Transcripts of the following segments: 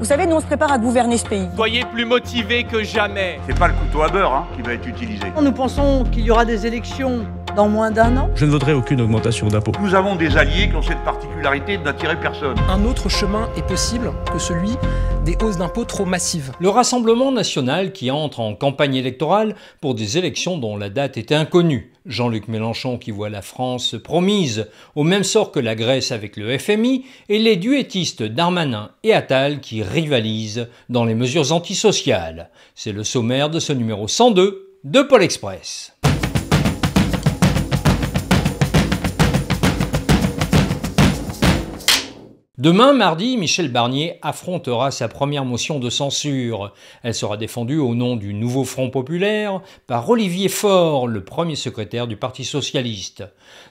Vous savez, nous on se prépare à gouverner ce pays. Soyez plus motivés que jamais. C'est pas le couteau à beurre hein, qui va être utilisé. Nous pensons qu'il y aura des élections dans moins d'un an. Je ne voudrais aucune augmentation d'impôts. Nous avons des alliés qui ont cette partie personne. Un autre chemin est possible que celui des hausses d'impôts trop massives. Le Rassemblement national qui entre en campagne électorale pour des élections dont la date était inconnue. Jean-Luc Mélenchon qui voit la France promise au même sort que la Grèce avec le FMI et les duettistes Darmanin et Attal qui rivalisent dans les mesures antisociales. C'est le sommaire de ce numéro 102 de Pôle Express. Demain, mardi, Michel Barnier affrontera sa première motion de censure. Elle sera défendue au nom du nouveau Front populaire par Olivier Faure, le premier secrétaire du Parti socialiste.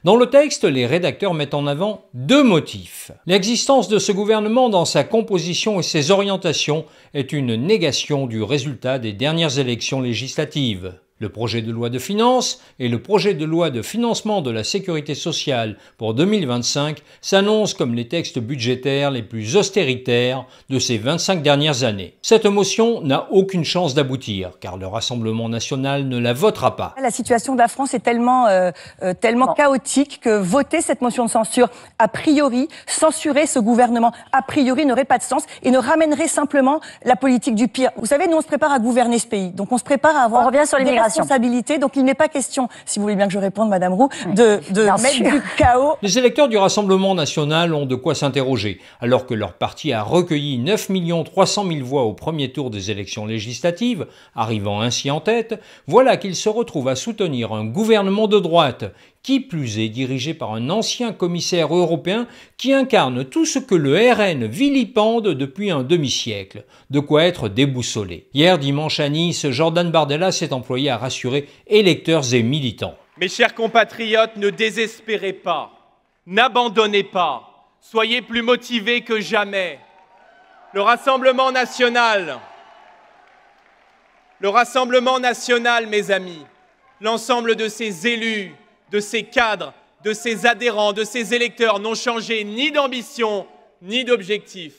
Dans le texte, les rédacteurs mettent en avant deux motifs. L'existence de ce gouvernement dans sa composition et ses orientations est une négation du résultat des dernières élections législatives le projet de loi de finances et le projet de loi de financement de la sécurité sociale pour 2025 s'annoncent comme les textes budgétaires les plus austéritaires de ces 25 dernières années. Cette motion n'a aucune chance d'aboutir, car le Rassemblement national ne la votera pas. La situation de la France est tellement, euh, euh, tellement chaotique que voter cette motion de censure, a priori, censurer ce gouvernement, a priori, n'aurait pas de sens et ne ramènerait simplement la politique du pire. Vous savez, nous, on se prépare à gouverner ce pays. Donc, on se prépare à avoir. On revient sur responsabilité. Donc il n'est pas question, si vous voulez bien que je réponde, Madame Roux, de, mettre du chaos. Les électeurs du Rassemblement national ont de quoi s'interroger. Alors que leur parti a recueilli 9 300 000 voix au premier tour des élections législatives, arrivant ainsi en tête, voilà qu'ils se retrouvent à soutenir un gouvernement de droite qui plus est dirigé par un ancien commissaire européen qui incarne tout ce que le RN vilipende depuis un demi-siècle, de quoi être déboussolé. Hier dimanche à Nice, Jordan Bardella s'est employé à rassurer électeurs et militants. Mes chers compatriotes, ne désespérez pas, n'abandonnez pas, soyez plus motivés que jamais. Le Rassemblement national, le Rassemblement national, mes amis, l'ensemble de ses élus, de ces cadres, de ses adhérents, de ses électeurs n'ont changé ni d'ambition ni d'objectif.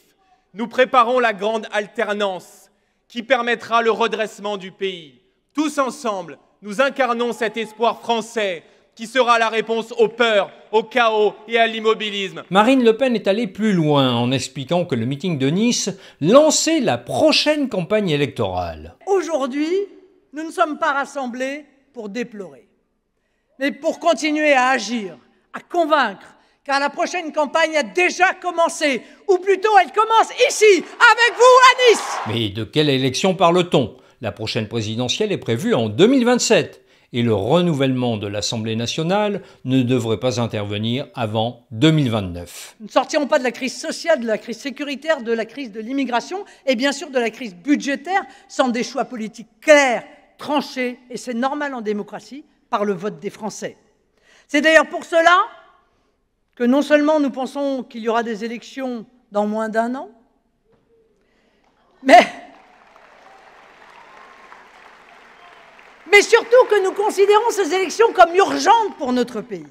Nous préparons la grande alternance qui permettra le redressement du pays. Tous ensemble, nous incarnons cet espoir français qui sera la réponse aux peurs, au chaos et à l'immobilisme. Marine Le Pen est allée plus loin en expliquant que le meeting de Nice lançait la prochaine campagne électorale. Aujourd'hui, nous ne sommes pas rassemblés pour déplorer mais pour continuer à agir, à convaincre, car la prochaine campagne a déjà commencé, ou plutôt elle commence ici, avec vous à Nice. Mais de quelle élection parle-t-on La prochaine présidentielle est prévue en 2027 et le renouvellement de l'Assemblée nationale ne devrait pas intervenir avant 2029. Nous ne sortirons pas de la crise sociale, de la crise sécuritaire, de la crise de l'immigration et bien sûr de la crise budgétaire sans des choix politiques clairs, tranchés, et c'est normal en démocratie, par le vote des Français. C'est d'ailleurs pour cela que non seulement nous pensons qu'il y aura des élections dans moins d'un an, mais, mais surtout que nous considérons ces élections comme urgentes pour notre pays.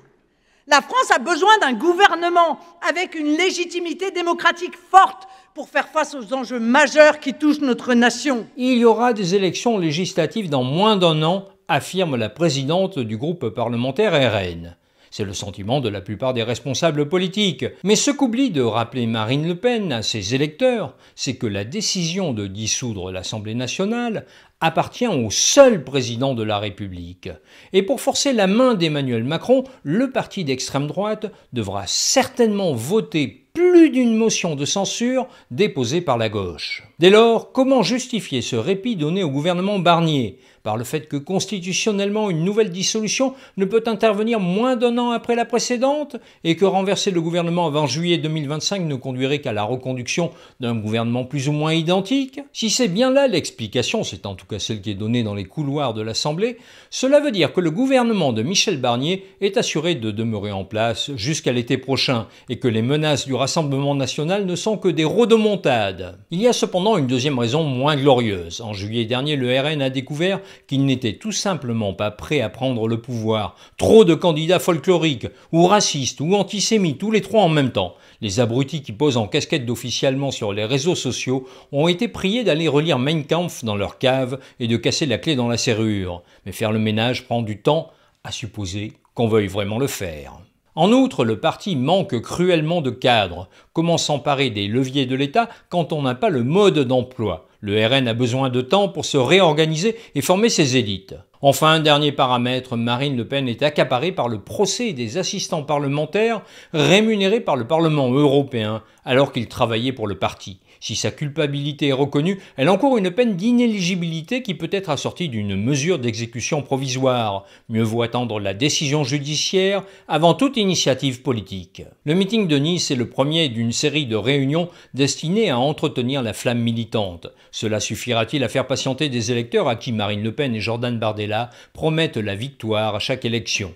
La France a besoin d'un gouvernement avec une légitimité démocratique forte pour faire face aux enjeux majeurs qui touchent notre nation. Il y aura des élections législatives dans moins d'un an affirme la présidente du groupe parlementaire RN. C'est le sentiment de la plupart des responsables politiques. Mais ce qu'oublie de rappeler Marine Le Pen à ses électeurs, c'est que la décision de dissoudre l'Assemblée nationale appartient au seul président de la République. Et pour forcer la main d'Emmanuel Macron, le parti d'extrême droite devra certainement voter plus d'une motion de censure déposée par la gauche. Dès lors, comment justifier ce répit donné au gouvernement Barnier Par le fait que constitutionnellement une nouvelle dissolution ne peut intervenir moins d'un an après la précédente et que renverser le gouvernement avant juillet 2025 ne conduirait qu'à la reconduction d'un gouvernement plus ou moins identique Si c'est bien là l'explication, c'est en tout cas celle qui est donnée dans les couloirs de l'Assemblée, cela veut dire que le gouvernement de Michel Barnier est assuré de demeurer en place jusqu'à l'été prochain et que les menaces du Rassemblement national ne sont que des rodomontades. Il y a cependant une deuxième raison moins glorieuse. En juillet dernier, le RN a découvert qu'il n'était tout simplement pas prêt à prendre le pouvoir. Trop de candidats folkloriques, ou racistes, ou antisémites, tous les trois en même temps. Les abrutis qui posent en casquette d'officiellement sur les réseaux sociaux ont été priés d'aller relire Mein Kampf dans leur cave et de casser la clé dans la serrure. Mais faire le ménage prend du temps, à supposer qu'on veuille vraiment le faire. En outre, le parti manque cruellement de cadres. Comment s'emparer des leviers de l'État quand on n'a pas le mode d'emploi Le RN a besoin de temps pour se réorganiser et former ses élites. Enfin, dernier paramètre, Marine Le Pen est accaparée par le procès des assistants parlementaires rémunérés par le Parlement européen alors qu'il travaillait pour le parti. Si sa culpabilité est reconnue, elle encourt une peine d'inéligibilité qui peut être assortie d'une mesure d'exécution provisoire. Mieux vaut attendre la décision judiciaire avant toute initiative politique. Le meeting de Nice est le premier d'une série de réunions destinées à entretenir la flamme militante. Cela suffira-t-il à faire patienter des électeurs à qui Marine Le Pen et Jordan Bardella promettent la victoire à chaque élection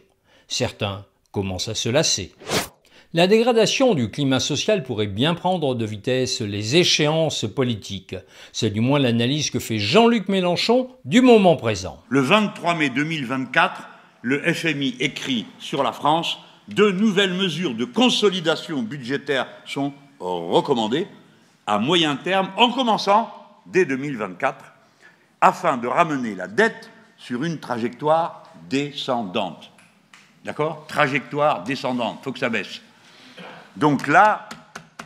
Certains commencent à se lasser. La dégradation du climat social pourrait bien prendre de vitesse les échéances politiques. C'est du moins l'analyse que fait Jean-Luc Mélenchon du moment présent. Le 23 mai 2024, le FMI écrit sur la France de nouvelles mesures de consolidation budgétaire sont recommandées à moyen terme, en commençant dès 2024, afin de ramener la dette sur une trajectoire descendante. D'accord Trajectoire descendante, il faut que ça baisse. Donc là,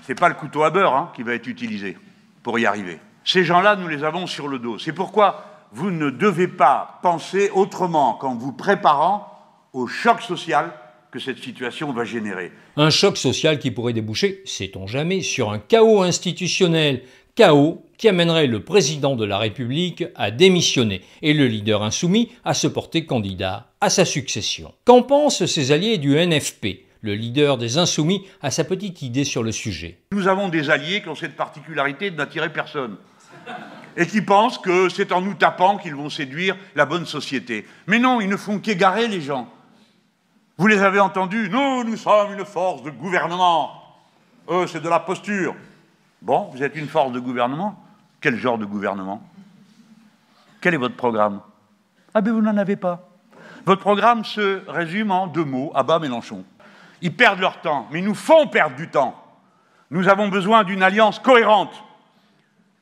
ce n'est pas le couteau à beurre hein, qui va être utilisé pour y arriver. Ces gens-là, nous les avons sur le dos. C'est pourquoi vous ne devez pas penser autrement qu'en vous préparant au choc social que cette situation va générer. Un choc social qui pourrait déboucher, sait-on jamais, sur un chaos institutionnel. Chaos qui amènerait le président de la République à démissionner et le leader insoumis à se porter candidat à sa succession. Qu'en pensent ses alliés du NFP le leader des Insoumis a sa petite idée sur le sujet. Nous avons des alliés qui ont cette particularité de n'attirer personne et qui pensent que c'est en nous tapant qu'ils vont séduire la bonne société. Mais non, ils ne font qu'égarer les gens. Vous les avez entendus Nous, nous sommes une force de gouvernement. Eux, c'est de la posture. Bon, vous êtes une force de gouvernement Quel genre de gouvernement Quel est votre programme Ah ben vous n'en avez pas. Votre programme se résume en deux mots, Abba Mélenchon. Ils perdent leur temps, mais ils nous font perdre du temps. Nous avons besoin d'une alliance cohérente.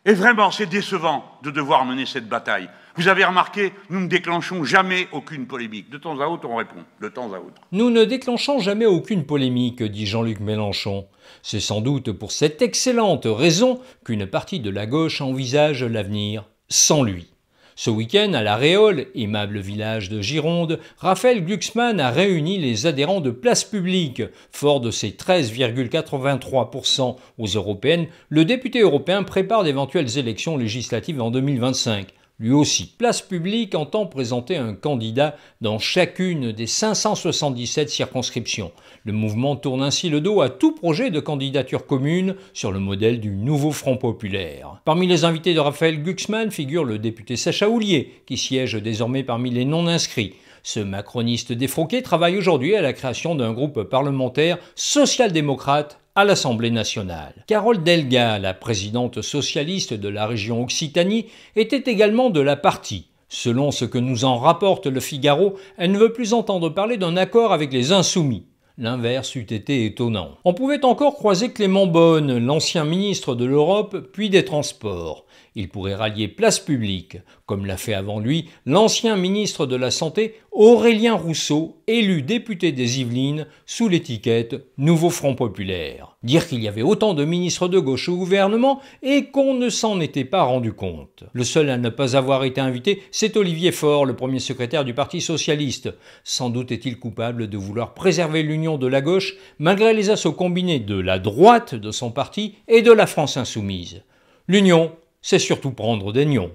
Et vraiment, c'est décevant de devoir mener cette bataille. Vous avez remarqué, nous ne déclenchons jamais aucune polémique. De temps à autre, on répond. De temps à autre. Nous ne déclenchons jamais aucune polémique, dit Jean-Luc Mélenchon. C'est sans doute pour cette excellente raison qu'une partie de la gauche envisage l'avenir sans lui. Ce week-end, à La Réole, aimable village de Gironde, Raphaël Glucksmann a réuni les adhérents de Place Publique. Fort de ses 13,83% aux européennes, le député européen prépare d'éventuelles élections législatives en 2025 lui aussi. Place publique entend présenter un candidat dans chacune des 577 circonscriptions. Le mouvement tourne ainsi le dos à tout projet de candidature commune sur le modèle du nouveau Front populaire. Parmi les invités de Raphaël Guxman figure le député Sacha Houlier, qui siège désormais parmi les non-inscrits. Ce macroniste défroqué travaille aujourd'hui à la création d'un groupe parlementaire social-démocrate à l'Assemblée nationale. Carole Delga, la présidente socialiste de la région Occitanie, était également de la partie. Selon ce que nous en rapporte le Figaro, elle ne veut plus entendre parler d'un accord avec les insoumis. L'inverse eût été étonnant. On pouvait encore croiser Clément Bonne, l'ancien ministre de l'Europe puis des Transports. Il pourrait rallier place publique, comme l'a fait avant lui l'ancien ministre de la Santé Aurélien Rousseau, élu député des Yvelines sous l'étiquette Nouveau Front Populaire. Dire qu'il y avait autant de ministres de gauche au gouvernement et qu'on ne s'en était pas rendu compte. Le seul à ne pas avoir été invité, c'est Olivier Faure, le premier secrétaire du Parti socialiste. Sans doute est-il coupable de vouloir préserver l'union de la gauche malgré les assauts combinés de la droite de son parti et de la France insoumise. L'union, c'est surtout prendre des nions.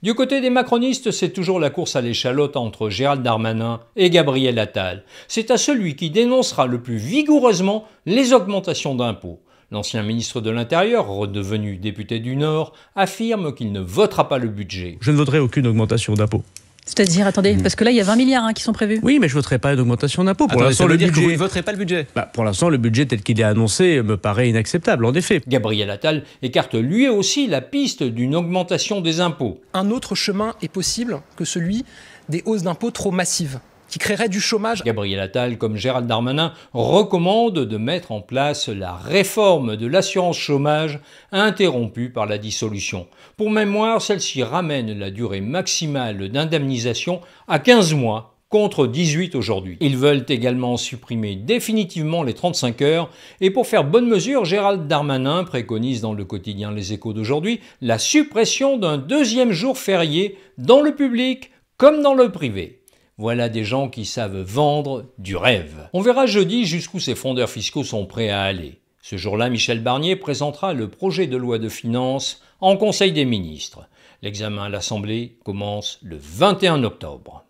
Du côté des macronistes, c'est toujours la course à l'échalote entre Gérald Darmanin et Gabriel Attal. C'est à celui qui dénoncera le plus vigoureusement les augmentations d'impôts. L'ancien ministre de l'Intérieur, redevenu député du Nord, affirme qu'il ne votera pas le budget. Je ne voterai aucune augmentation d'impôts. C'est-à-dire, attendez, hmm. parce que là, il y a 20 milliards hein, qui sont prévus. Oui, mais je ne voterai pas augmentation d'impôts. Pour l'instant, le pas le budget bah, Pour l'instant, le budget tel qu'il est annoncé me paraît inacceptable, en effet. Gabriel Attal écarte lui aussi la piste d'une augmentation des impôts. Un autre chemin est possible que celui des hausses d'impôts trop massives qui créerait du chômage. Gabriel Attal, comme Gérald Darmanin, recommande de mettre en place la réforme de l'assurance chômage interrompue par la dissolution. Pour mémoire, celle-ci ramène la durée maximale d'indemnisation à 15 mois contre 18 aujourd'hui. Ils veulent également supprimer définitivement les 35 heures et pour faire bonne mesure, Gérald Darmanin préconise dans le quotidien Les Échos d'aujourd'hui la suppression d'un deuxième jour férié dans le public comme dans le privé. Voilà des gens qui savent vendre du rêve. On verra jeudi jusqu'où ces fondeurs fiscaux sont prêts à aller. Ce jour-là, Michel Barnier présentera le projet de loi de finances en Conseil des ministres. L'examen à l'Assemblée commence le 21 octobre.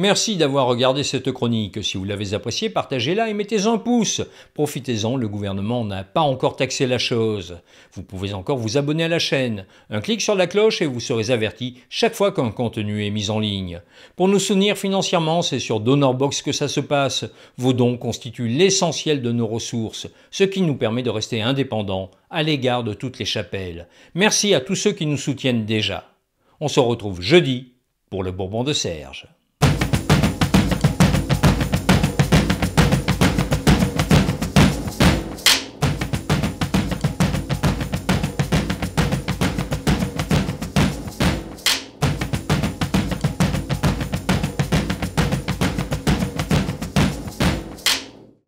Merci d'avoir regardé cette chronique. Si vous l'avez appréciée, partagez-la et mettez un pouce. Profitez-en, le gouvernement n'a pas encore taxé la chose. Vous pouvez encore vous abonner à la chaîne. Un clic sur la cloche et vous serez averti chaque fois qu'un contenu est mis en ligne. Pour nous soutenir financièrement, c'est sur DonorBox que ça se passe. Vos dons constituent l'essentiel de nos ressources, ce qui nous permet de rester indépendants à l'égard de toutes les chapelles. Merci à tous ceux qui nous soutiennent déjà. On se retrouve jeudi pour le Bourbon de Serge.